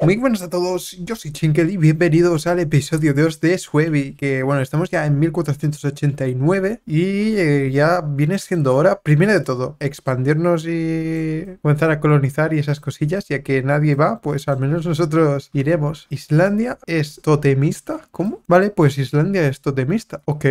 Muy buenas a todos, yo soy Chinkel y bienvenidos al episodio 2 de Suevi, que bueno, estamos ya en 1489 y eh, ya viene siendo hora, primero de todo, expandirnos y comenzar a colonizar y esas cosillas, ya que nadie va, pues al menos nosotros iremos. ¿Islandia es totemista? ¿Cómo? Vale, pues Islandia es totemista, ok.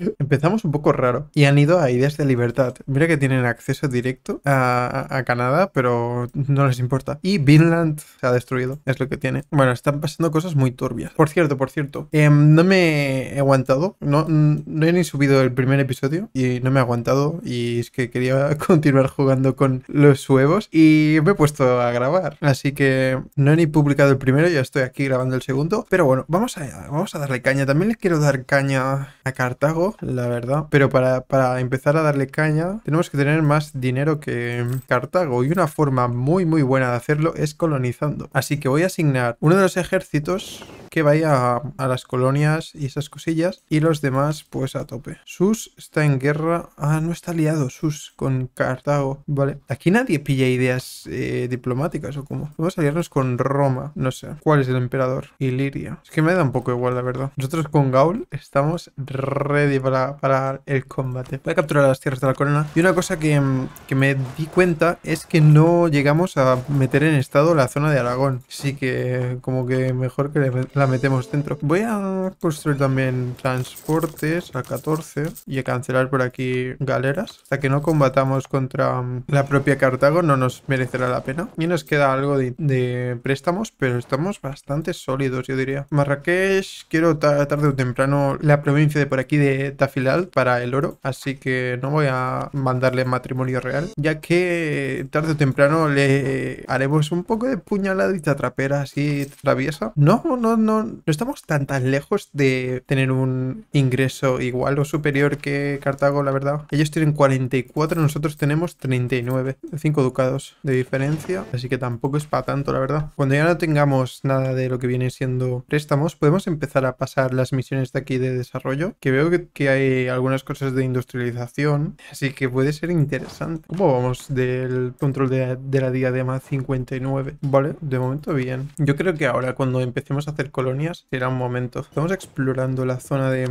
Empezamos un poco raro y han ido a ideas de libertad. Mira que tienen acceso directo a, a Canadá, pero no les importa. Y Vinland se ha destruido. Es lo que tiene. Bueno, están pasando cosas muy turbias. Por cierto, por cierto, em, no me he aguantado. No, no he ni subido el primer episodio y no me he aguantado. Y es que quería continuar jugando con los huevos y me he puesto a grabar. Así que no he ni publicado el primero, ya estoy aquí grabando el segundo. Pero bueno, vamos a, vamos a darle caña. También les quiero dar caña a Cartago, la verdad. Pero para, para empezar a darle caña, tenemos que tener más dinero que Cartago. Y una forma muy, muy buena de hacerlo es colonizar Así que voy a asignar uno de los ejércitos que vaya a, las colonias y esas cosillas. Y los demás, pues a tope. Sus está en guerra. Ah, no está aliado Sus con Cartago. Vale. Aquí nadie pilla ideas eh, diplomáticas o cómo. Vamos a aliarnos con Roma. No sé. ¿Cuál es el emperador? Iliria. Es que me da un poco igual, la verdad. Nosotros con Gaul estamos ready para, para el combate. Voy a capturar las tierras de la corona. Y una cosa que me di cuenta es que no llegamos a meter en estado la zona de Aragón. Así que como que mejor que la metemos dentro. Voy a construir también transportes a 14 y a cancelar por aquí galeras. Hasta que no combatamos contra mm, la propia Cartago no nos merecerá la pena. Y nos queda algo de, de préstamos, pero estamos bastante sólidos, yo diría. Marrakech, quiero tarde o temprano la provincia de por aquí de Tafilal para el oro. Así que no voy a mandarle matrimonio real, ya que tarde o temprano le haremos un poco de puño la y trapera así traviesa. No, no, no, no estamos tan tan lejos de tener un ingreso igual o superior que Cartago, la verdad. Ellos tienen 44, nosotros tenemos 39. 5 ducados de diferencia, así que tampoco es para tanto, la verdad. Cuando ya no tengamos nada de lo que viene siendo préstamos, podemos empezar a pasar las misiones de aquí de desarrollo, que veo que, hay algunas cosas de industrialización, así que puede ser interesante. ¿Cómo vamos del control de la diadema 59? Vale, de momento bien. Yo creo que ahora cuando empecemos a hacer colonias será un momento. Estamos explorando la zona de,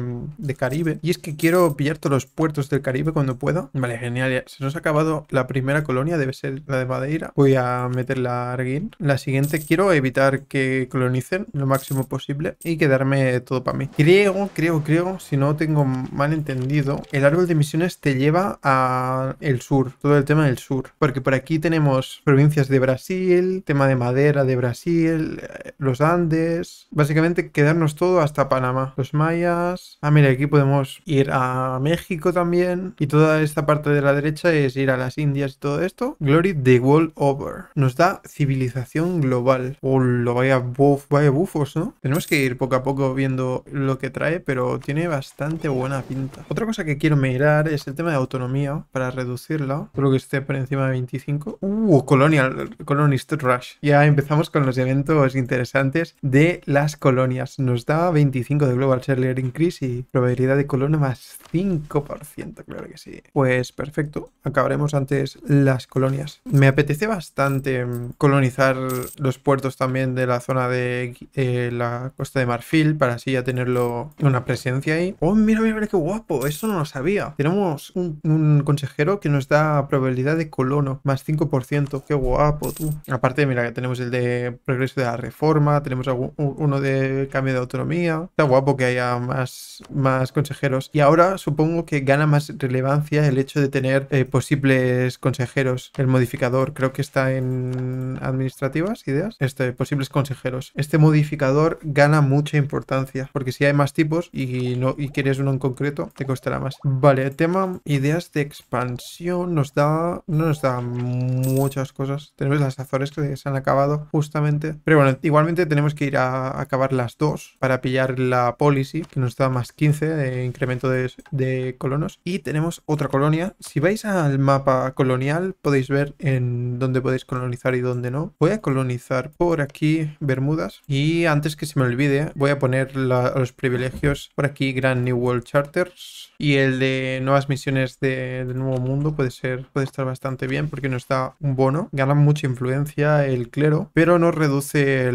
Caribe. Y es que quiero pillar todos los puertos del Caribe cuando pueda. Vale, genial. Se nos ha acabado la primera colonia. Debe ser la de Madeira. Voy a meterla la Arguin. La siguiente quiero evitar que colonicen lo máximo posible y quedarme todo para mí. Creo, creo, creo, si no tengo mal entendido, el árbol de misiones te lleva a el sur. Todo el tema del sur. Porque por aquí tenemos provincias de Brasil, tema de Madrid de Brasil, los Andes, básicamente quedarnos todo hasta Panamá, los mayas. Ah, mira, aquí podemos ir a México también y toda esta parte de la derecha es ir a las Indias y todo esto. Glory the world over. Nos da civilización global. Oh, lo vaya, buff vaya bufos, ¿no? Tenemos que ir poco a poco viendo lo que trae, pero tiene bastante buena pinta. Otra cosa que quiero mirar es el tema de autonomía para reducirla. Creo que esté por encima de 25. Uh, colonial, colonist rush. Ya empezamos con los eventos interesantes de las colonias. Nos da 25 de Global Seller Increase y probabilidad de colonia más 5%, claro que sí. Pues perfecto, acabaremos antes las colonias. Me apetece bastante mm, colonizar los puertos también de la zona de eh, la costa de Marfil para así ya tenerlo una presencia ahí. ¡Oh, mira, mira, mira qué guapo! Eso no lo sabía. Tenemos un, consejero que nos da probabilidad de colono más 5%. ¡Qué guapo, tú! Aparte, mira, que tenemos tenemos el de progreso de la reforma, tenemos algún, uno de cambio de autonomía. Está guapo que haya más, más consejeros. Y ahora supongo que gana más relevancia el hecho de tener eh, posibles consejeros. El modificador creo que está en administrativas, ideas. Este, posibles consejeros. Este modificador gana mucha importancia porque si hay más tipos y, no, y quieres uno en concreto, te costará más. Vale, el tema ideas de expansión nos da... No nos da muchas cosas. Tenemos las Azores que se han acabado justamente. Pero bueno, igualmente tenemos que ir a acabar las dos para pillar la policy, que nos da más 15 de incremento de, colonos. Y tenemos otra colonia. Si vais al mapa colonial, podéis ver en dónde podéis colonizar y dónde no. Voy a colonizar por aquí Bermudas. Y antes que se me olvide, voy a poner los privilegios por aquí, Grand New World Charters. Y el de nuevas misiones del nuevo mundo puede ser, puede estar bastante bien porque nos da un bono. Gana mucha influencia el clero, pero no reduce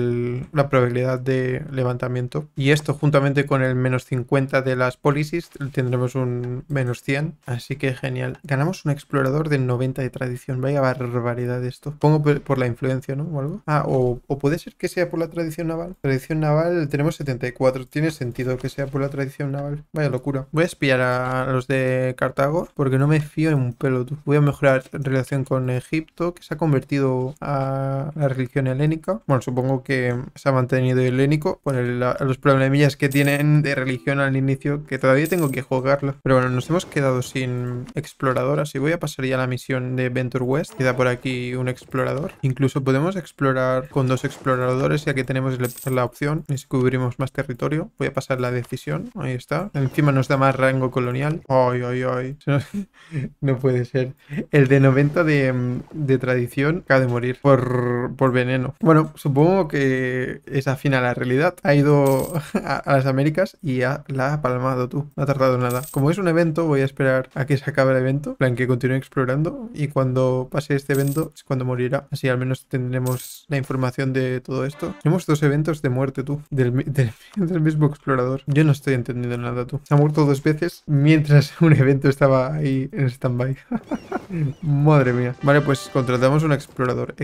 la probabilidad de levantamiento. Y esto juntamente con el menos 50 de las policies tendremos un menos 100. Así que genial. Ganamos un explorador de 90 de tradición. Vaya barbaridad esto. Pongo por la influencia, ¿no? O algo. Ah, o puede ser que sea por la tradición naval. Tradición naval tenemos 74. Tiene sentido que sea por la tradición naval. Vaya locura. Voy a espiar a los de Cartago, porque no me fío en un pelo. Voy a mejorar relación con Egipto, que se ha convertido a la religión helénica. Bueno, supongo que se ha mantenido helénico, por los problemillas que tienen de religión al inicio, que todavía tengo que jugarla. Pero bueno, nos hemos quedado sin exploradoras y voy a pasar ya la misión de Venture West. Queda por aquí un explorador. Incluso podemos explorar con dos exploradores, ya que tenemos la opción y si más territorio. Voy a pasar la decisión, ahí está. Encima nos da más rango con colonial. Ay, ay, ay. No puede ser. El de 90 mm, de, tradición acaba de morir por, por, veneno. Bueno, supongo que es afín a la realidad. Ha ido a, las Américas y la ha palmado tú. No ha tardado nada. Como es un evento, voy a esperar a que se acabe el evento. plan, que continúe explorando. Y cuando pase este evento es cuando morirá. Así al menos tendremos la información de todo esto. Tenemos dos eventos de muerte tú. Del, del mismo explorador. Yo no estoy entendiendo nada tú. Se ha muerto dos veces mientras un evento estaba ahí en stand-by. Madre mía. Vale, pues contratamos un explorador.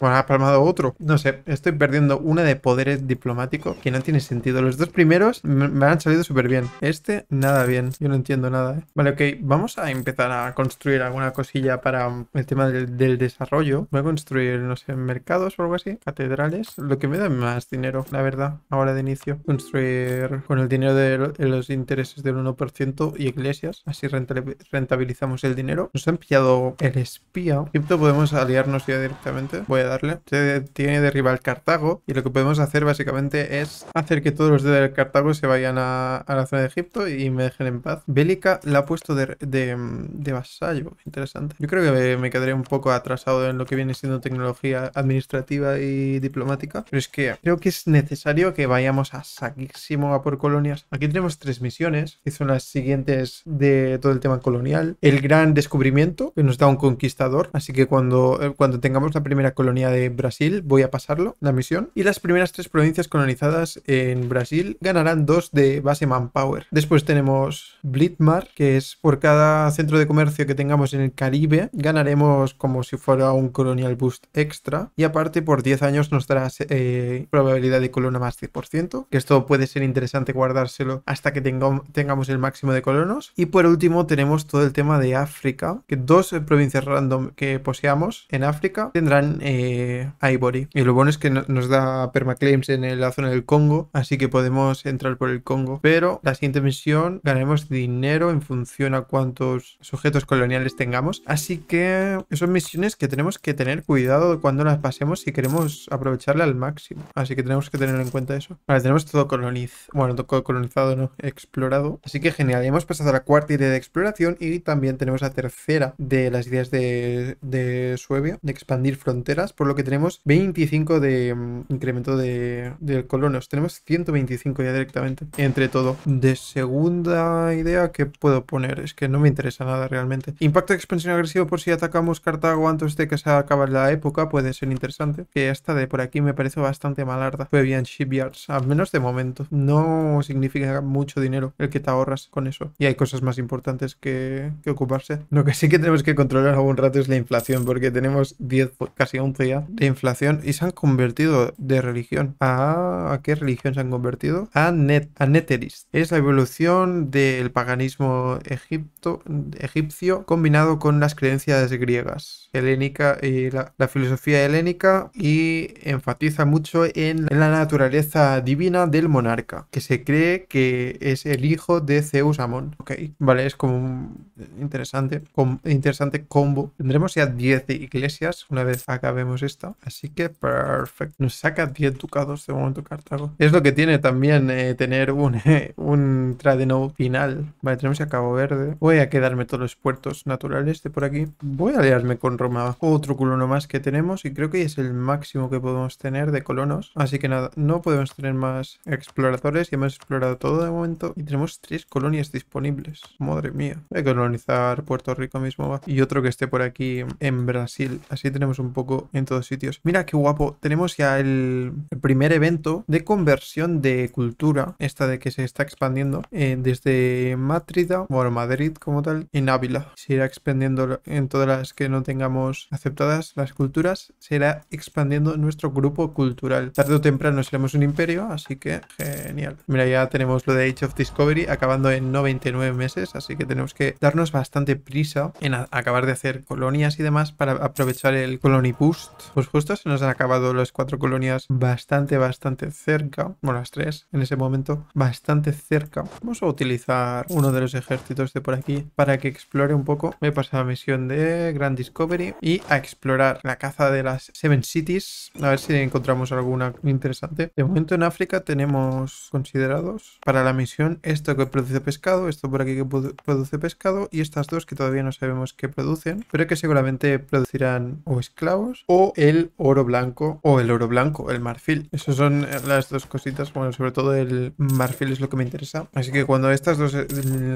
Bueno, ha palmado otro. No sé, estoy perdiendo una de poderes diplomático que no tiene sentido. Los dos primeros me han salido súper bien. Este, nada bien. Yo no entiendo nada. ¿eh? Vale, ok. Vamos a empezar a construir alguna cosilla para um, el tema del, desarrollo. Voy a construir, no sé, mercados o algo así. Catedrales. Lo que me da más dinero, la verdad. Ahora de inicio. Construir con el dinero de los intereses del 1% y iglesias. Así rentabilizamos el dinero. Nos han pillado el espía. esto podemos aliarnos ya directamente Voy a darle. Se tiene de rival Cartago. Y lo que podemos hacer básicamente es hacer que todos los de Cartago se vayan a, la zona de Egipto y me dejen en paz. Bélica la ha puesto de, de, vasallo. Interesante. Yo creo que me quedaré un poco atrasado en lo que viene siendo tecnología administrativa y diplomática. Pero es que creo que es necesario que vayamos a saquísimo a por colonias. Aquí tenemos tres misiones, que son las siguientes de todo el tema colonial. El gran descubrimiento que nos da un conquistador. Así que cuando, eh, cuando tengamos la primera colonia de Brasil, voy a pasarlo, la misión, y las primeras tres provincias colonizadas en Brasil ganarán dos de base manpower. Después tenemos Blitmar, que es por cada centro de comercio que tengamos en el Caribe, ganaremos como si fuera un colonial boost extra, y aparte por 10 años nos dará eh, probabilidad de colona más 10%, que esto puede ser interesante guardárselo hasta que tengamos el máximo de colonos. Y por último tenemos todo el tema de África, que dos provincias random que poseamos en África tendrán eh, Ivory. Y lo bueno es que nos da permaclaims en la zona del Congo, así que podemos entrar por el Congo. Pero la siguiente misión ganaremos dinero en función a cuántos sujetos coloniales tengamos. Así que son misiones que tenemos que tener cuidado cuando las pasemos si queremos aprovecharla al máximo. Así que tenemos que tener en cuenta eso. Vale, tenemos todo colonizado. Bueno, todo colonizado, no, explorado. Así que genial, hemos pasado a la cuarta idea de exploración y también tenemos la tercera de las ideas de, de Suevia, de expandir fronteras por lo que tenemos 25 de mm, incremento de, colonos. Tenemos 125 ya directamente entre todo. De segunda idea que puedo poner, es que no me interesa nada realmente. Impacto de expansión agresivo por si atacamos Cartago antes de que se acabe la época puede ser interesante. Que esta de por aquí me parece bastante malarda. Fue bien shipyards, al menos de momento. No significa mucho dinero el que te ahorras con eso. Y hay cosas más importantes que, que ocuparse. Lo que sí que tenemos que controlar algún rato es la inflación porque tenemos 10, casi día, de inflación y se han convertido de religión. Ah, ¿A, qué religión se han convertido? A, net, a Neteris. Es la evolución del paganismo egipto, egipcio combinado con las creencias griegas, helénica y la, filosofía helénica y enfatiza mucho en, la naturaleza divina del monarca, que se cree que es el hijo de Zeus Amón. Ok, vale, es como un interesante, interesante combo. Tendremos ya 10 iglesias una vez a vemos esto. Así que perfecto. Nos saca 10 ducados de momento Cartago. Es lo que tiene también eh, tener un, eh, un Tradeno final. Vale, tenemos a Cabo Verde. Voy a quedarme todos los puertos naturales de por aquí. Voy a aliarme con Roma. Otro colono más que tenemos y creo que es el máximo que podemos tener de colonos. Así que nada, no podemos tener más exploradores. Ya hemos explorado todo de momento y tenemos tres colonias disponibles. Madre mía. Voy a colonizar Puerto Rico mismo. Y otro que esté por aquí en Brasil. Así tenemos un poco en todos sitios. Mira qué guapo, tenemos ya el, primer evento de conversión de cultura, esta de que se está expandiendo eh, desde madrid bueno, Madrid como tal, en Ávila. Se irá expandiendo en todas las que no tengamos aceptadas las culturas, se irá expandiendo nuestro grupo cultural. Tarde o temprano seremos un imperio, así que genial. Mira, ya tenemos lo de Age of Discovery acabando en 99 meses, así que tenemos que darnos bastante prisa en acabar de hacer colonias y demás para aprovechar el colony pues justo se nos han acabado las cuatro colonias bastante, bastante cerca. Bueno, las tres en ese momento, bastante cerca. Vamos a utilizar uno de los ejércitos de por aquí para que explore un poco. Me he pasado a misión de Grand Discovery y a explorar la caza de las Seven Cities. A ver si encontramos alguna interesante. De momento en África tenemos considerados para la misión esto que produce pescado, esto por aquí que produce pescado y estas dos que todavía no sabemos qué producen, pero que seguramente producirán o esclavos o el oro blanco o el oro blanco, el marfil. Esas son eh, las dos cositas, bueno, sobre todo el marfil es lo que me interesa. Así que cuando estas dos eh,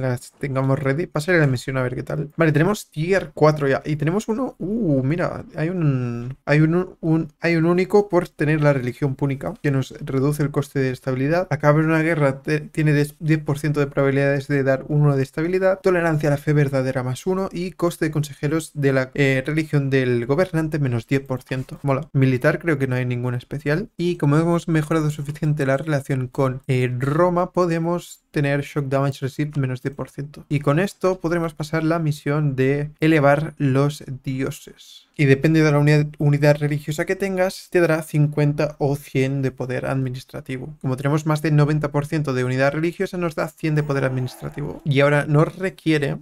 las tengamos ready, pasaré la misión a ver qué tal. Vale, tenemos tier 4 ya y tenemos uno, uh, mira, hay un hay un, hay un único por tener la religión púnica que nos reduce el coste de estabilidad. Acabar una guerra tiene 10% de probabilidades de dar uno de estabilidad, tolerancia a la fe verdadera más uno y coste de consejeros de la eh, religión del gobernante menos 10%. Mola. Militar creo que no hay ninguna especial. Y como hemos mejorado suficiente la relación con eh, Roma, podemos tener Shock Damage received menos 10%. Y con esto podremos pasar la misión de elevar los dioses. Y depende de la unidad, religiosa que tengas, te dará 50 o 100 de poder administrativo. Como tenemos más del 90% de unidad religiosa, nos da 100 de poder administrativo. Y ahora nos requiere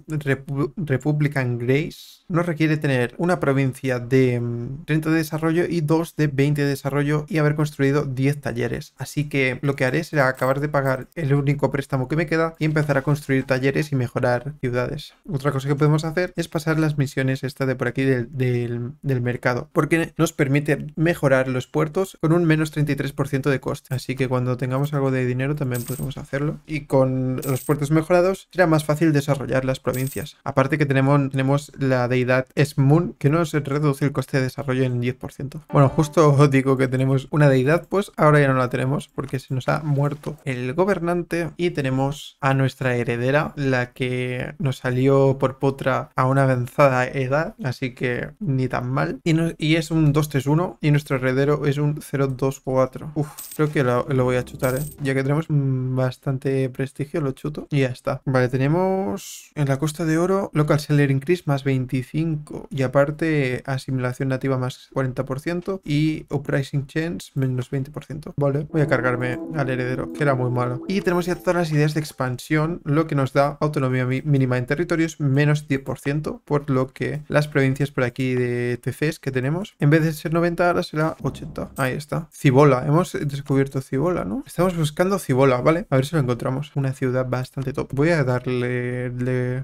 Republican Grace, nos requiere tener una provincia de 30 mm, de desarrollo y dos de 20 de desarrollo y haber construido 10 talleres. Así que lo que haré será acabar de pagar el único préstamo que me queda y empezar a construir talleres y mejorar ciudades. Otra cosa que podemos hacer es pasar las misiones esta de por aquí del, mercado, porque nos permite mejorar los puertos con un menos 33% de coste. Así que cuando tengamos algo de dinero también podemos hacerlo. Y con los puertos mejorados será más fácil desarrollar las provincias. Aparte que tenemos, tenemos la deidad es moon que nos reduce el coste de desarrollo en 10%. Bueno, justo digo que tenemos una deidad, pues ahora ya no la tenemos porque se nos ha muerto el gobernante y tenemos tenemos a nuestra heredera, la que nos salió por potra a una avanzada edad, así que ni tan mal. Y, y es un 231 y nuestro heredero es un 024 creo que lo, voy a chutar, ¿eh? Ya que tenemos bastante prestigio, lo chuto y ya está. Vale, tenemos en la costa de oro local seller increase más 25 y aparte asimilación nativa más 40% y uprising chance menos 20%. Vale, voy a cargarme al heredero, que era muy malo. Y tenemos ya todas las de expansión, lo que nos da autonomía mínima en territorios menos 10%, por lo que las provincias por aquí de TCs que tenemos, en vez de ser 90, ahora será 80. Ahí está. Cibola. Hemos descubierto Cibola, ¿no? Estamos buscando Cibola, ¿vale? A ver si lo encontramos. Una ciudad bastante top. Voy a darle,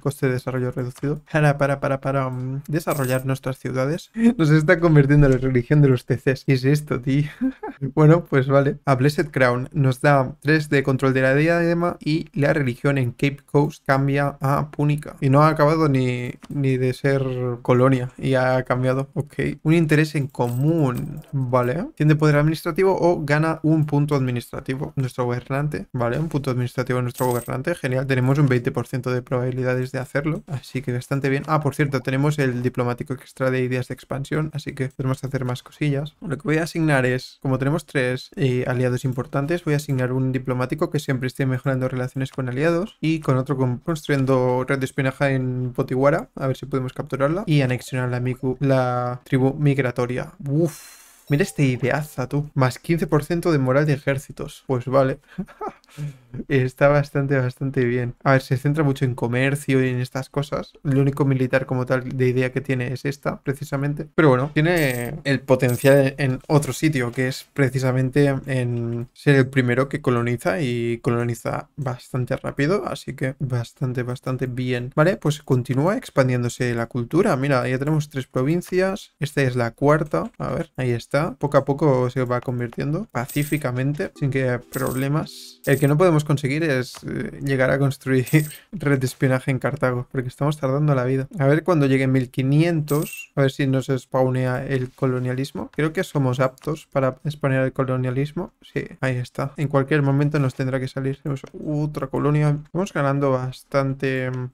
coste de desarrollo reducido. Para, para, para, para mm, desarrollar nuestras ciudades. Nos está convirtiendo en la religión de los TCs. ¿Qué es esto, tío? bueno, pues vale. A Blessed Crown nos da 3 de control de la diadema y la religión en Cape Coast cambia a púnica. Y no ha acabado ni, de ser colonia y ha cambiado. Ok. Un interés en común. Vale. Tiene poder administrativo o gana un punto administrativo. Nuestro gobernante. Vale. Un punto administrativo de nuestro gobernante. Genial. Tenemos un 20% de probabilidades de hacerlo. Así que bastante bien. Ah, por cierto, tenemos el diplomático que de ideas de expansión. Así que podemos hacer más cosillas. Lo que voy a asignar es, como tenemos tres eh, aliados importantes, voy a asignar un diplomático que siempre esté mejorando relaciones con aliados y con otro construyendo red de espinaja en Potiguara, a ver si podemos capturarla y anexionar la, la tribu migratoria. Uf. Mira este ideaza, tú. Más 15% de moral de ejércitos. Pues vale. Está bastante, bastante bien. A ver, se centra mucho en comercio y en estas cosas. Lo único militar como tal de idea que tiene es esta, precisamente. Pero bueno, tiene el potencial en otro sitio, que es precisamente en ser el primero que coloniza y coloniza bastante rápido. Así que bastante, bastante bien. Vale, pues continúa expandiéndose la cultura. Mira, ya tenemos tres provincias. Esta es la cuarta. A ver, ahí está poco a poco se va convirtiendo pacíficamente, sin que haya problemas. El que no podemos conseguir es eh, llegar a construir red de espionaje en Cartago, porque estamos tardando la vida. A ver cuando llegue 1500, a ver si nos spawnea el colonialismo. Creo que somos aptos para spawnear el colonialismo. Sí, ahí está. En cualquier momento nos tendrá que salir. otra colonia. Vamos ganando bastante mm,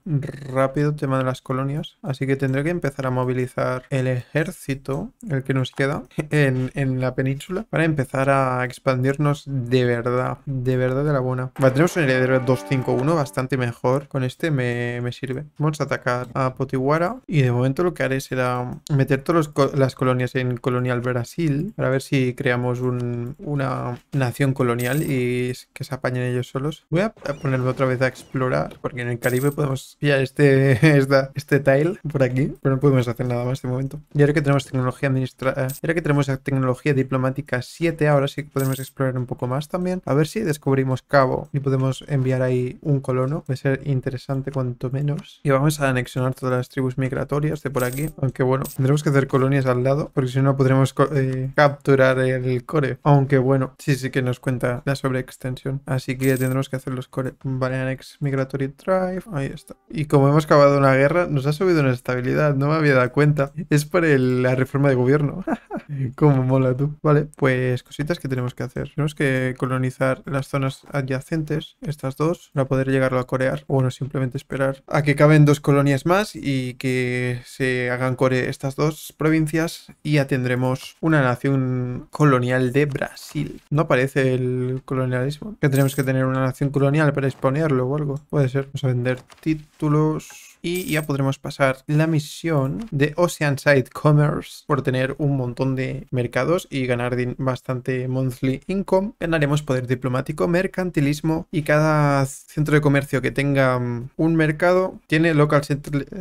rápido el tema de las colonias, así que tendré que empezar a movilizar el ejército, el que nos queda. Eh, en, la península para empezar a expandirnos de verdad, de verdad de la buena. tenemos un heredero 251 bastante mejor. Con este me, sirve. Vamos a atacar a Potiguara y de momento lo que haré será meter todas las colonias en Colonial Brasil para ver si creamos una nación colonial y que se apañen ellos solos. Voy a ponerlo otra vez a explorar porque en el Caribe podemos pillar este, este tile por aquí, pero no podemos hacer nada más de momento. Y ahora que tenemos tecnología administrativa, eh, ahora que tenemos tecnología diplomática 7. Ahora sí podemos explorar un poco más también. A ver si descubrimos Cabo y podemos enviar ahí un colono. a ser interesante cuanto menos. Y vamos a anexionar todas las tribus migratorias de por aquí. Aunque bueno, tendremos que hacer colonias al lado porque si no podremos eh, capturar el core. Aunque bueno, sí, sí que nos cuenta la extensión. Así que tendremos que hacer los core. Vale, Annex Migratory Drive. Ahí está. Y como hemos acabado una guerra, nos ha subido una estabilidad. No me había dado cuenta. Es por la reforma de gobierno. como mola tú. Vale, pues cositas que tenemos que hacer. Tenemos que colonizar las zonas adyacentes, estas dos, para poder llegarlo a corear. O no, simplemente esperar a que caben dos colonias más y que se hagan core estas dos provincias y ya tendremos una nación colonial de Brasil. No parece el colonialismo. Que tenemos que tener una nación colonial para exponerlo o algo. Puede ser. Vamos a vender títulos y ya podremos pasar la misión de Oceanside Commerce por tener un montón de mercados y ganar bastante monthly income. Ganaremos poder diplomático, mercantilismo y cada centro de comercio que tenga mm, un mercado tiene local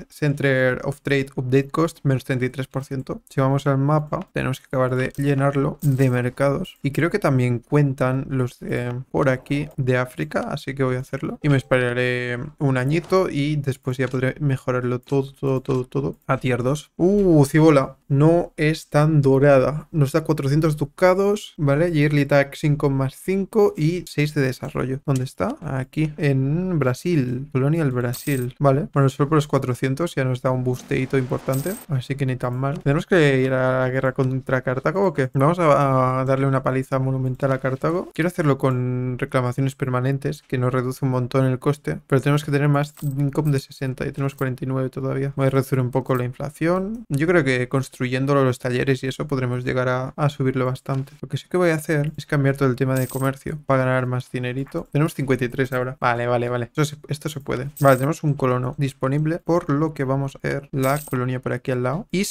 center, of trade update cost menos 33%. Si vamos al mapa tenemos que acabar de llenarlo de mercados y creo que también cuentan los de por aquí de África, así que voy a hacerlo y me esperaré mm, un añito y después ya podré mejorarlo todo, todo, todo, todo a tier 2. Uh, Cibola. No es tan dorada. Nos da 400 ducados, ¿vale? Yearly Tag 5 más 5 y 6 de desarrollo. ¿Dónde está? Aquí, en Brasil. Colonial Brasil. Vale. Bueno, solo por los 400 ya nos da un busteito importante. Así que ni tan mal. ¿Tenemos que ir a la guerra contra Cartago o qué? Vamos a, darle una paliza monumental a Cartago. Quiero hacerlo con reclamaciones permanentes, que nos reduce un montón el coste. Pero tenemos que tener más income de 60 tenemos 49 todavía. Voy a reducir un poco la inflación. Yo creo que construyéndolo los talleres y eso podremos llegar a, subirlo bastante. Lo que sí que voy a hacer es cambiar todo el tema de comercio para ganar más dinerito. Tenemos 53 ahora. Vale, vale, vale. esto se puede. Vale, tenemos un colono disponible, por lo que vamos a hacer la colonia por aquí al lado. y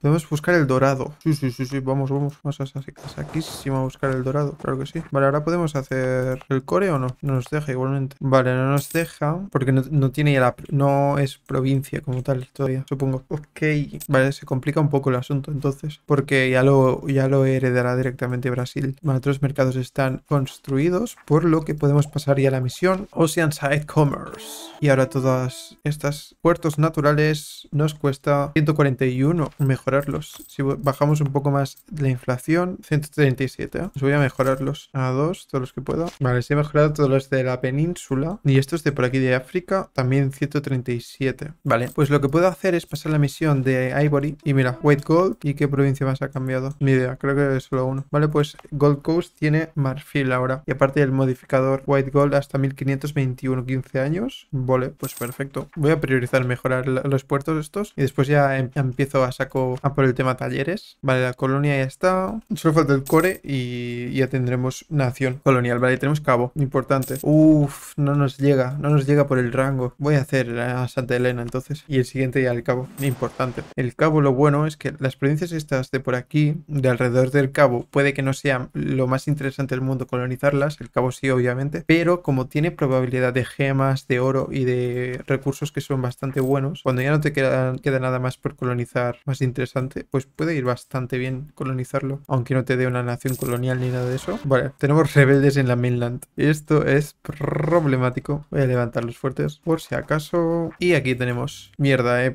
Podemos buscar el dorado. Sí, sí, sí, sí. Vamos, vamos. Vamos a vamos a buscar el dorado. Claro que sí. Vale, ahora podemos hacer el core o no. No nos deja igualmente. Vale, no nos deja porque no, no tiene ya la, no es provincia como tal todavía, supongo. Ok, vale, se complica un poco el asunto entonces, porque ya lo, ya lo heredará directamente Brasil. Otros mercados están construidos, por lo que podemos pasar ya a la misión Side Commerce. Y ahora todas estas puertos naturales nos cuesta 141 mejorarlos. Si bajamos un poco más la inflación, 137. ¿eh? voy a mejorarlos a dos, todos los que pueda. Vale, se he mejorado todos los de la península y estos de por aquí de África, también 137. 37, Vale, pues lo que puedo hacer es pasar la misión de Ivory. Y mira, White Gold. ¿Y qué provincia más ha cambiado? Ni idea, creo que es solo uno. Vale, pues Gold Coast tiene marfil ahora. Y aparte el modificador White Gold hasta 1521, 15 años. Vale, pues perfecto. Voy a priorizar mejorar los puertos estos. Y después ya em, empiezo a saco a por el tema talleres. Vale, la colonia ya está. Solo falta el core y ya tendremos nación colonial. Vale, tenemos cabo. Importante. uff, no nos llega. No nos llega por el rango. Voy a hacer la Santa Elena entonces y el siguiente ya el cabo, importante. El cabo lo bueno es que las provincias estas de por aquí, de alrededor del cabo, puede que no sea lo más interesante del mundo colonizarlas, el cabo sí obviamente, pero como tiene probabilidad de gemas, de oro y de recursos que son bastante buenos, cuando ya no te queda, queda nada más por colonizar más interesante, pues puede ir bastante bien colonizarlo, aunque no te dé una nación colonial ni nada de eso. Vale, tenemos rebeldes en la mainland. Esto es problemático. Voy a levantar los fuertes por si acaso y aquí tenemos. Mierda, he,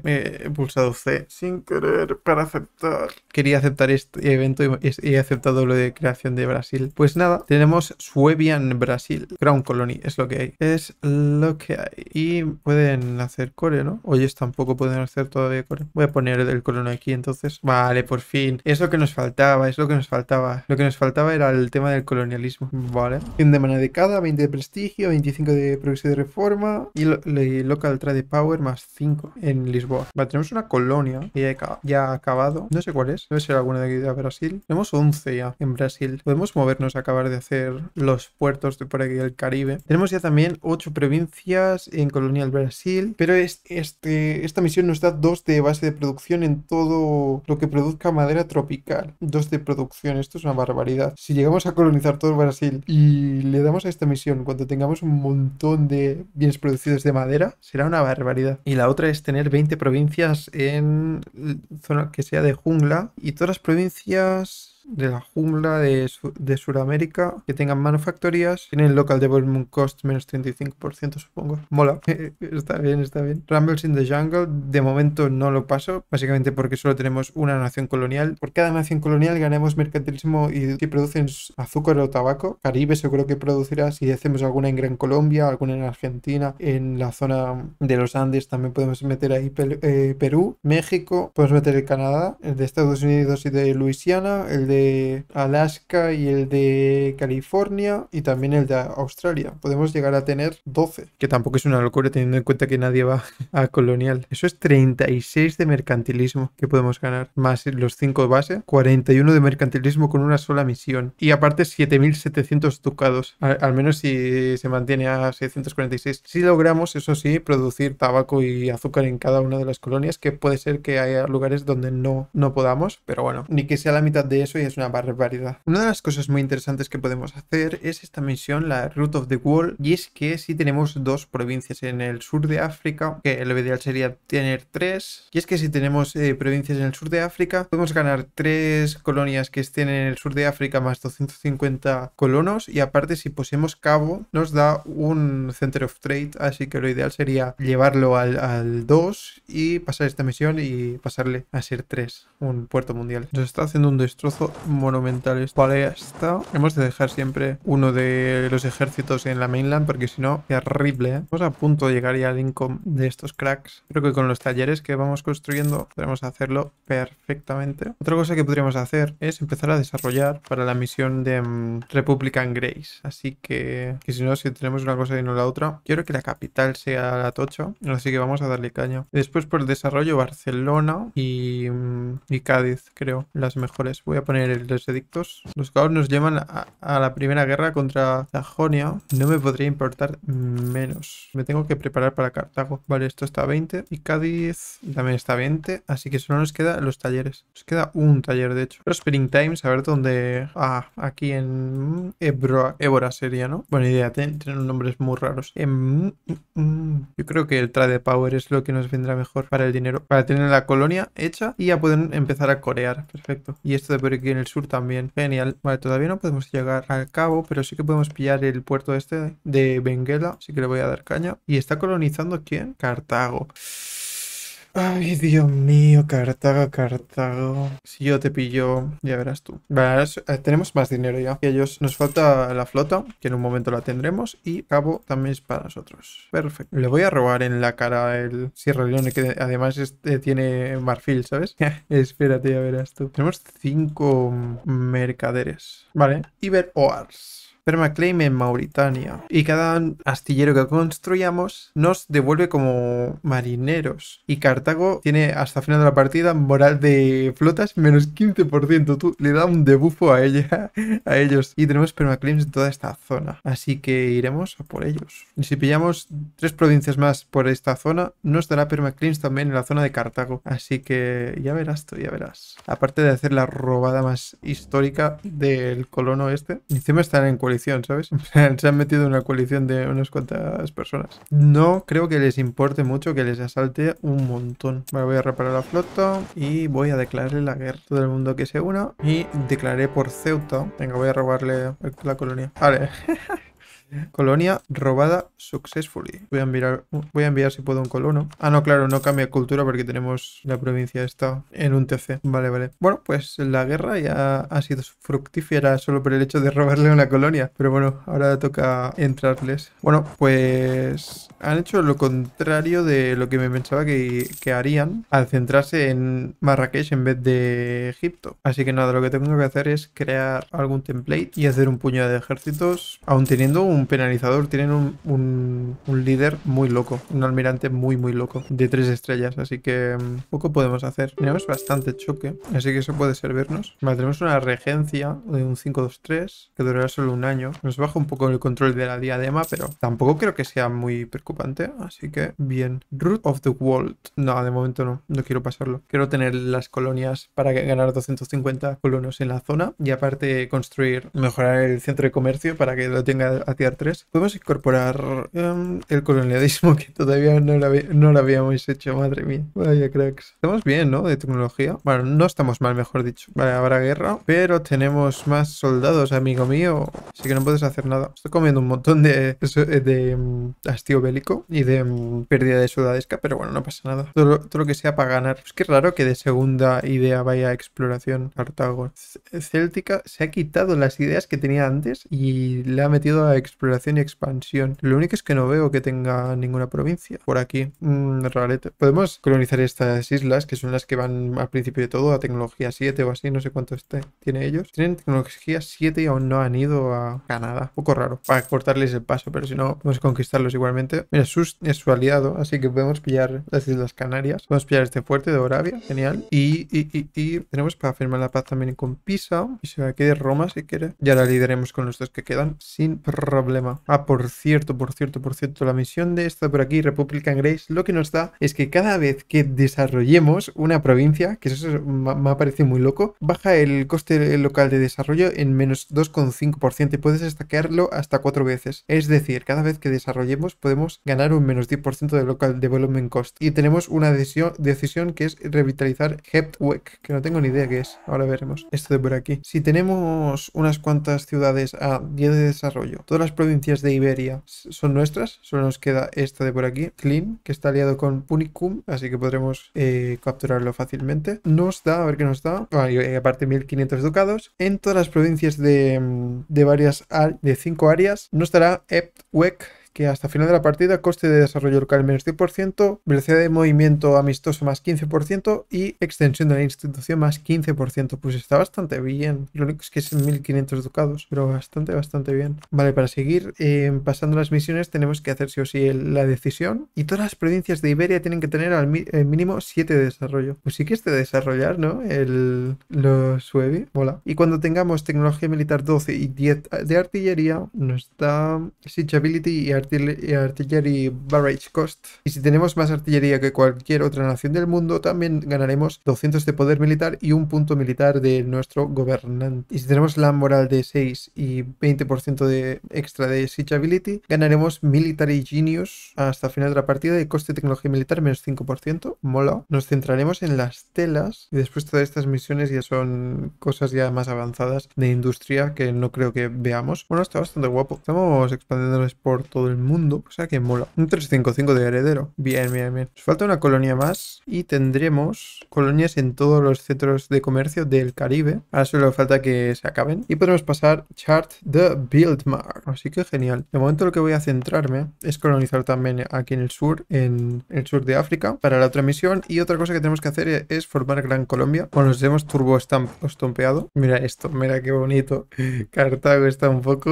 pulsado C sin querer para aceptar. Quería aceptar este evento y, he aceptado lo de creación de Brasil. Pues nada, tenemos Suebian Brasil. Crown Colony, es lo que hay. Es lo que hay. Y pueden hacer core, ¿no? oye tampoco pueden hacer todavía core. Voy a poner el colono aquí entonces. Vale, por fin. Es lo que nos faltaba, es lo que nos faltaba. Lo que nos faltaba era el tema del colonialismo. Vale. 100 de de cada 20 de prestigio, 25 de progreso de reforma y lo, que. Al trade power más 5 en Lisboa. Vale, tenemos una colonia que ya, ha acabado. No sé cuál es. Debe ser alguna de aquí de Brasil. Tenemos 11 ya en Brasil. Podemos movernos a acabar de hacer los puertos de por aquí del Caribe. Tenemos ya también 8 provincias en Colonial Brasil. Pero este, esta misión nos da 2 de base de producción en todo lo que produzca madera tropical. 2 de producción. Esto es una barbaridad. Si llegamos a colonizar todo Brasil y le damos a esta misión cuando tengamos un montón de bienes producidos de madera, será una barbaridad. Y la otra es tener 20 provincias en zona que sea de jungla y todas las provincias de la jungla de, Sudamérica que tengan manufactorías. Tienen local development cost menos 35%, supongo. Mola. está bien, está bien. Rumbles in the Jungle, de momento no lo paso, básicamente porque solo tenemos una nación colonial. Por cada nación colonial ganamos mercantilismo y si producen azúcar o tabaco. Caribe seguro que producirá si hacemos alguna en Gran Colombia, alguna en Argentina, en la zona de los Andes también podemos meter ahí eh, Perú, México, podemos meter Canadá, el de Estados Unidos y de Luisiana, el de Alaska y el de California y también el de Australia. Podemos llegar a tener 12, que tampoco es una locura teniendo en cuenta que nadie va a colonial. Eso es 36 de mercantilismo que podemos ganar, más los 5 de base, 41 de mercantilismo con una sola misión. Y aparte 7.700 ducados, al, menos si se mantiene a 646. Si logramos, eso sí, producir tabaco y azúcar en cada una de las colonias, que puede ser que haya lugares donde no, no podamos, pero bueno, ni que sea la mitad de eso es una barbaridad. Una de las cosas muy interesantes que podemos hacer es esta misión, la Root of the Wall, y es que si tenemos dos provincias en el sur de África, que lo ideal sería tener tres, y es que si tenemos eh, provincias en el sur de África, podemos ganar tres colonias que estén en el sur de África más 250 colonos, y aparte si poseemos Cabo, nos da un Center of Trade, así que lo ideal sería llevarlo al, al 2 y pasar esta misión y pasarle a ser 3, un puerto mundial. Nos está haciendo un destrozo monumentales. Vale, esto Hemos de dejar siempre uno de los ejércitos en la mainland porque si no, es horrible. ¿eh? Estamos a punto de llegar ya al income de estos cracks. Creo que con los talleres que vamos construyendo podremos hacerlo perfectamente. Otra cosa que podríamos hacer es empezar a desarrollar para la misión de República mm, Republican Grace. Así que, si no, si tenemos una cosa y no la otra, quiero que la capital sea la Tocho. Así que vamos a darle caña. Después por el desarrollo Barcelona y, mm, y Cádiz, creo, las mejores. Voy a poner los edictos. Los caos nos llevan a, la primera guerra contra Sajonia. No me podría importar menos. Me tengo que preparar para Cartago. Vale, esto está 20. Y Cádiz también está 20. Así que solo nos queda los talleres. Nos queda un taller, de hecho. Spring Times, a ver dónde... Ah, aquí en... Ebro, Ébora sería, ¿no? Buena idea, tienen, nombres muy raros. Em, mm, mm, mm. Yo creo que el trade power es lo que nos vendrá mejor para el dinero. Para tener la colonia hecha y ya pueden empezar a corear. Perfecto. Y esto de por aquí el sur también. Genial. Vale, todavía no podemos llegar al cabo, pero sí que podemos pillar el puerto este de Benguela. Así que le voy a dar caña. ¿Y está colonizando quién? Cartago. Ay, Dios mío, Cartago, Cartago. Si yo te pillo, ya verás tú. Verás, eh, tenemos más dinero ya y ellos. Nos falta la flota, que en un momento la tendremos. Y Cabo también es para nosotros. Perfecto. Le voy a robar en la cara el Sierra Leone, que además eh, tiene marfil, ¿sabes? Espérate, ya verás tú. Tenemos cinco mercaderes. Vale. Iber Oars permaclaim en Mauritania. Y cada astillero que construyamos nos devuelve como marineros. Y Cartago tiene hasta final de la partida moral de flotas menos 15%. Tú le da un debufo a ella, a ellos. Y tenemos permaclaims en toda esta zona. Así que iremos a por ellos. Y si pillamos tres provincias más por esta zona, nos dará permaclaims también en la zona de Cartago. Así que ya verás tú, ya verás. Aparte de hacer la robada más histórica del colono este. Encima están en cualquier. ¿sabes? se han metido en una coalición de unas cuantas personas. No creo que les importe mucho que les asalte un montón. voy a reparar la flota y voy a declararle la guerra. Todo el mundo que se una y declaré por Ceuta. Venga, voy a robarle la colonia. Vale. Colonia robada successfully. Voy a, mirar, voy a enviar si puedo un colono. Ah, no, claro, no cambia cultura porque tenemos la provincia esta en un TC. Vale, vale. Bueno, pues la guerra ya ha sido fructífera solo por el hecho de robarle una colonia. Pero bueno, ahora toca entrarles. Bueno, pues han hecho lo contrario de lo que me pensaba que, que harían al centrarse en Marrakech en vez de Egipto. Así que nada, lo que tengo que hacer es crear algún template y hacer un puñado de ejércitos, aún teniendo un penalizador, tienen un, líder muy loco, un almirante muy, muy loco, de tres estrellas, así que mm, poco podemos hacer. Tenemos bastante choque, así que eso puede servirnos. Vale, tenemos una regencia de un 5-2-3, que durará solo un año. Nos baja un poco el control de la diadema, pero tampoco creo que sea muy preocupante, así que bien. Root of the World. No, de momento no, no quiero pasarlo. Quiero tener las colonias para ganar 250 colonos en la zona y aparte construir, mejorar el centro de comercio para que lo tenga hacia podemos incorporar em, el colonialismo que todavía no lo, no lo, habíamos hecho, madre mía. Vaya cracks. Estamos bien, ¿no? De tecnología. Bueno, no estamos mal, mejor dicho. Vale, habrá guerra, pero tenemos más soldados, amigo mío. Así que no puedes hacer nada. Estoy comiendo un montón de, de, em, hastío bélico y de em, pérdida de sudadesca, pero bueno, no pasa nada. Todo, lo que sea para ganar. Es que que raro que de segunda idea vaya exploración Cartago. Celtica se ha quitado las ideas que tenía antes y le ha metido a exploración exploración y expansión. Lo único es que no veo que tenga ninguna provincia por aquí. Mm, rarete. Podemos colonizar estas islas, que son las que van al principio de todo a tecnología 7 o así, no sé cuánto esté. Tiene ellos. Tienen tecnología 7 y aún no han ido a Canadá. Un poco raro. Para cortarles el paso, pero si no, vamos a conquistarlos igualmente. Mira, Sus es su aliado, así que podemos pillar las Islas Canarias. Podemos pillar este fuerte de Oravia, Genial. Y, tenemos para firmar la paz también con Pisa. Y se va a quedar Roma si quiere. Ya la lideremos con los dos que quedan sin problema problema. Ah, por cierto, por cierto, por cierto, la misión de esta por aquí, Republican Grace, lo que nos da es que cada vez que desarrollemos una provincia, que eso me ha parecido muy loco, baja el coste local de desarrollo en menos 2,5% y puedes destacarlo hasta cuatro veces. Es decir, cada vez que desarrollemos podemos ganar un menos 10% de local development cost. Y tenemos una decisión, decisión que es revitalizar Heptwek, que no tengo ni idea qué es. Ahora veremos esto de por aquí. Si tenemos unas cuantas ciudades a 10 de desarrollo, todas las provincias de Iberia son nuestras, solo nos queda esta de por aquí, clean que está aliado con Punicum, así que podremos eh, capturarlo fácilmente. Nos da, a ver qué nos da, eh, aparte 1500 ducados. En todas las provincias de, mm, de varias, de cinco áreas, no estará Ept, que hasta final de la partida coste de desarrollo local menos 10%, velocidad de movimiento amistoso más 15% y extensión de la institución más 15%. Pues está bastante bien. Lo único es que es 1500 ducados, pero bastante, bastante bien. Vale, para seguir eh, pasando las misiones tenemos que hacer sí o sí la decisión y todas las provincias de Iberia tienen que tener al eh, mínimo 7 de desarrollo. Pues sí que es de desarrollar, ¿no? El, los UEBI. Y cuando tengamos tecnología militar 12 y 10 de artillería, nos da ability y artillería eh, artillery Barrage Cost. Y si tenemos más artillería que cualquier otra nación del mundo, también ganaremos 200 de poder militar y un punto militar de nuestro gobernante. Y si tenemos la moral de 6 y 20% de extra de Siege ganaremos Military Genius hasta final de la partida y coste tecnología militar menos 5%. Mola. Nos centraremos en las telas y después todas estas misiones ya son cosas ya más avanzadas de industria que no creo que veamos. Bueno, está bastante guapo. Estamos expandiéndonos por todo el mundo. O sea que mola. Un 355 de heredero. Bien, bien, bien. Nos falta una colonia más y tendremos colonias en todos los centros de comercio del Caribe. Ahora solo falta que se acaben. Y podemos pasar Chart the Buildmark. Así que genial. De momento lo que voy a centrarme es colonizar también aquí en el sur, en el sur de África, para la otra misión. Y otra cosa que tenemos que hacer es formar Gran Colombia. cuando nos demos turbo estompeado. Mira esto, mira qué bonito. Cartago está un poco,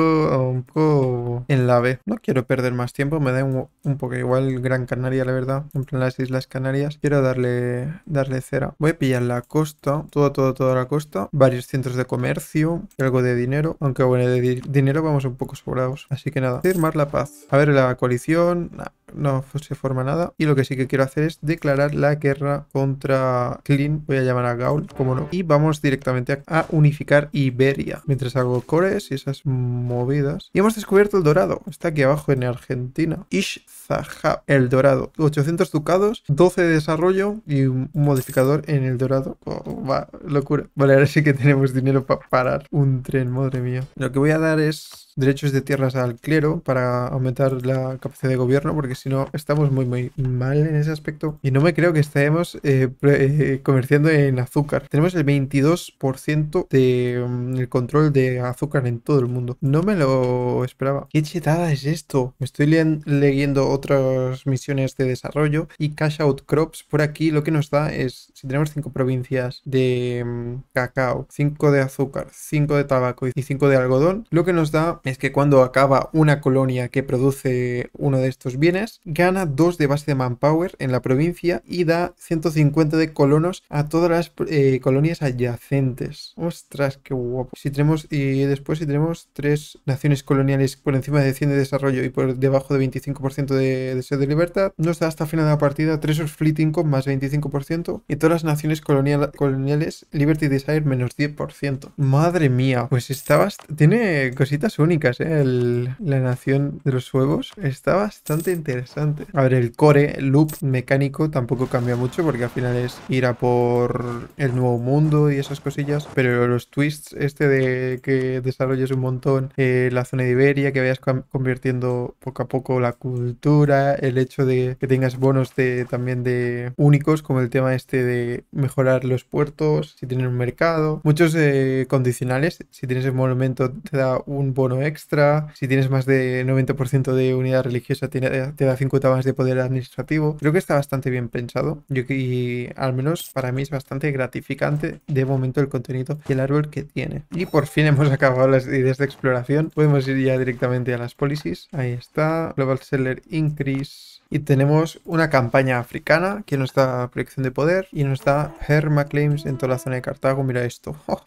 un poco en la B. No quiero perder más tiempo, me da un, poco igual Gran Canaria, la verdad. En plan, las Islas Canarias. Quiero darle, darle cera. Voy a pillar la costa, todo, todo, toda la costa. Varios centros de comercio, algo de dinero. Aunque bueno, de dinero vamos un poco sobrados. Así que nada, firmar la paz. A ver, la coalición no se forma nada. Y lo que sí que quiero hacer es declarar la guerra contra Clean, voy a llamar a Gaul, como no. Y vamos directamente a unificar Iberia, mientras hago cores y esas movidas. Y hemos descubierto el dorado, está aquí abajo en Argentina. Zahab. el dorado, 800 ducados, 12 de desarrollo y un modificador en el dorado. Oh, va, locura. Vale, ahora sí que tenemos dinero para parar un tren, madre mía. Lo que voy a dar es derechos de tierras al clero para aumentar la capacidad de gobierno, porque si no estamos muy, muy mal en ese aspecto. Y no me creo que estemos eh, eh, comerciando en azúcar. Tenemos el 22% de, mm, el control de azúcar en todo el mundo. No me lo esperaba. ¿Qué chetada es esto? estoy leyendo otras misiones de desarrollo y cash out crops. Por aquí lo que nos da es, si tenemos 5 provincias de mm, cacao, 5 de azúcar, 5 de tabaco y 5 de algodón, lo que nos da es que cuando acaba una colonia que produce uno de estos bienes, gana dos de base de manpower en la provincia y da 150 de colonos a todas las eh, colonias adyacentes. Ostras, qué guapo. Si tenemos, y después si tenemos tres naciones coloniales por encima de 100 de desarrollo y por debajo de 25% de deseo de libertad, nos da hasta final de la partida Treasure fleeting con más 25% y todas las naciones coloniales Liberty Desire menos 10%. Madre mía, pues estabas... Tiene cositas únicas ¿eh? la nación de los juegos está bastante interesante. A ver, el core, el loop mecánico tampoco cambia mucho porque al final es ir a por el nuevo mundo y esas cosillas, pero los twists, este de que desarrolles un montón eh, la zona de Iberia, que vayas convirtiendo poco a poco la cultura, el hecho de que tengas bonos de, también de únicos, como el tema este de mejorar los puertos, si tienes un mercado, muchos eh, condicionales, si tienes el monumento te da un bono extra. Si tienes más de 90% de unidad religiosa, te, da 50 más de poder administrativo. Creo que está bastante bien pensado. y al menos para mí es bastante gratificante de momento el contenido y el árbol que tiene. Y por fin hemos acabado las ideas de exploración. Podemos ir ya directamente a las policies. Ahí está. Global Seller Increase y tenemos una campaña africana que nos da proyección de poder y nos da permaclaims en toda la zona de Cartago. Mira esto. ¡Oh!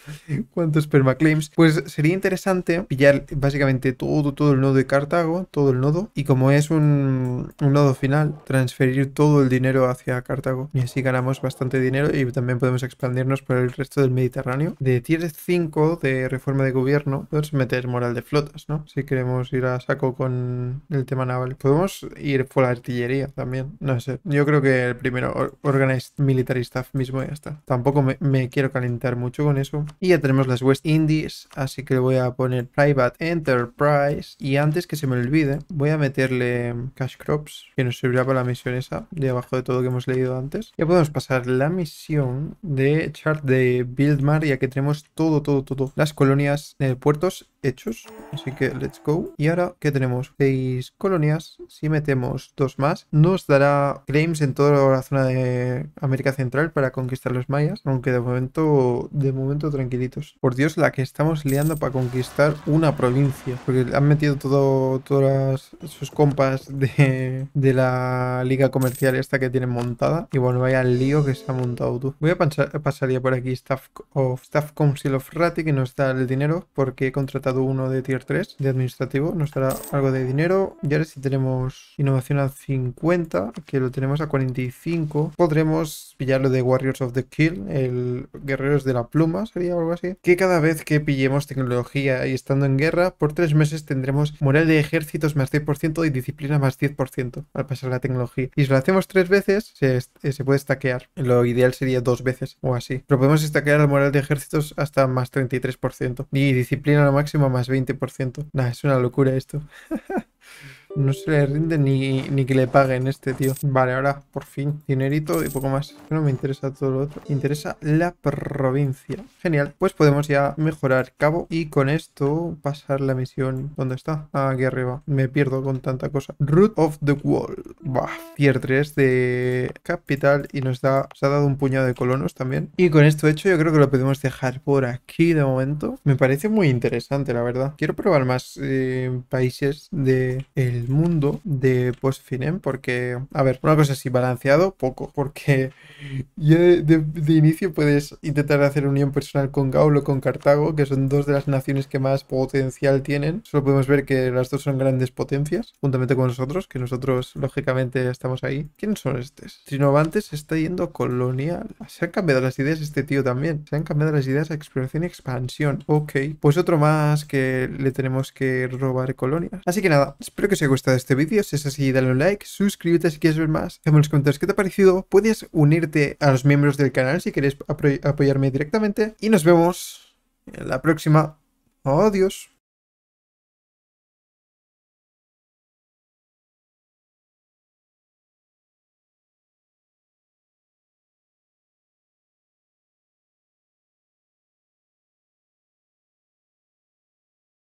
¿Cuántos permaclaims? Pues sería interesante pillar básicamente todo, todo el nodo de Cartago, todo el nodo. Y como es un, nodo final, transferir todo el dinero hacia Cartago. Y así ganamos bastante dinero y también podemos expandirnos por el resto del Mediterráneo. De tier 5 de reforma de gobierno, podemos meter moral de flotas, ¿no? Si queremos ir a saco con el tema naval. Podemos ir por la artillería también. No sé. Yo creo que el primero, Organized Military Staff mismo, ya está. Tampoco me, quiero calentar mucho con eso. Y ya tenemos las West Indies, así que le voy a poner Private Enterprise. Y antes que se me olvide, voy a meterle Cash Crops, que nos servirá para la misión esa, de abajo de todo que hemos leído antes. Ya podemos pasar la misión de chart de build mar ya que tenemos todo, todo, todo. Las colonias, de eh, puertos hechos, así que let's go. Y ahora que tenemos 6 colonias, si metemos dos más, nos dará claims en toda la zona de América Central para conquistar los mayas, aunque de momento, de momento tranquilitos. Por Dios, la que estamos liando para conquistar una provincia, porque han metido todo, todas sus compas de, la liga comercial esta que tienen montada. Y bueno, vaya el lío que se ha montado tú. Voy a pasar, ya por aquí Staff of Staff Council of Rati que nos da el dinero porque he contratado uno de tier 3 de administrativo. Nos dará algo de dinero. Y ahora si tenemos innovación a 50, que lo tenemos a 45, podremos pillarlo de Warriors of the Kill, el Guerreros de la Pluma, sería algo así. Que cada vez que pillemos tecnología y estando en guerra, por 3 meses tendremos moral de ejércitos más 10% y disciplina más 10% al pasar la tecnología. Y si lo hacemos 3 veces, eh, se, puede stackear. Lo ideal sería 2 veces o así. Pero podemos stackear el moral de ejércitos hasta más 33% y disciplina lo máximo más 20%. nada es una locura esto. No se le rinde ni, que le paguen este tío. Vale, ahora por fin. Dinerito y poco más. No me interesa todo lo otro. interesa la provincia. Genial. Pues podemos ya mejorar cabo. Y con esto pasar la misión. ¿Dónde está? aquí arriba. Me pierdo con tanta cosa. Root of the Wall. Bah. Tier 3 de capital. Y nos, da, Se ha dado un puñado de colonos también. Y con esto hecho yo creo que lo podemos dejar por aquí de momento. Me parece muy interesante la verdad. Quiero probar más eh, países de el mundo de Finem, porque, a ver, una cosa así, balanceado, poco, porque ya de, inicio puedes intentar hacer unión personal con Gaulo, con Cartago, que son dos de las naciones que más potencial tienen. Solo podemos ver que las dos son grandes potencias, juntamente con nosotros, que nosotros, lógicamente, estamos ahí. ¿Quiénes son estos? Trinovantes está yendo colonial. Se han cambiado las ideas este tío también. Se han cambiado las ideas a exploración y expansión. Ok, pues otro más que le tenemos que robar colonias. Así que nada, espero que se ha gustado este vídeo, si es así dale un like, suscríbete si quieres ver más, déjame los comentarios que te ha parecido, puedes unirte a los miembros del canal si quieres apoyarme directamente y nos vemos en la próxima. Adiós.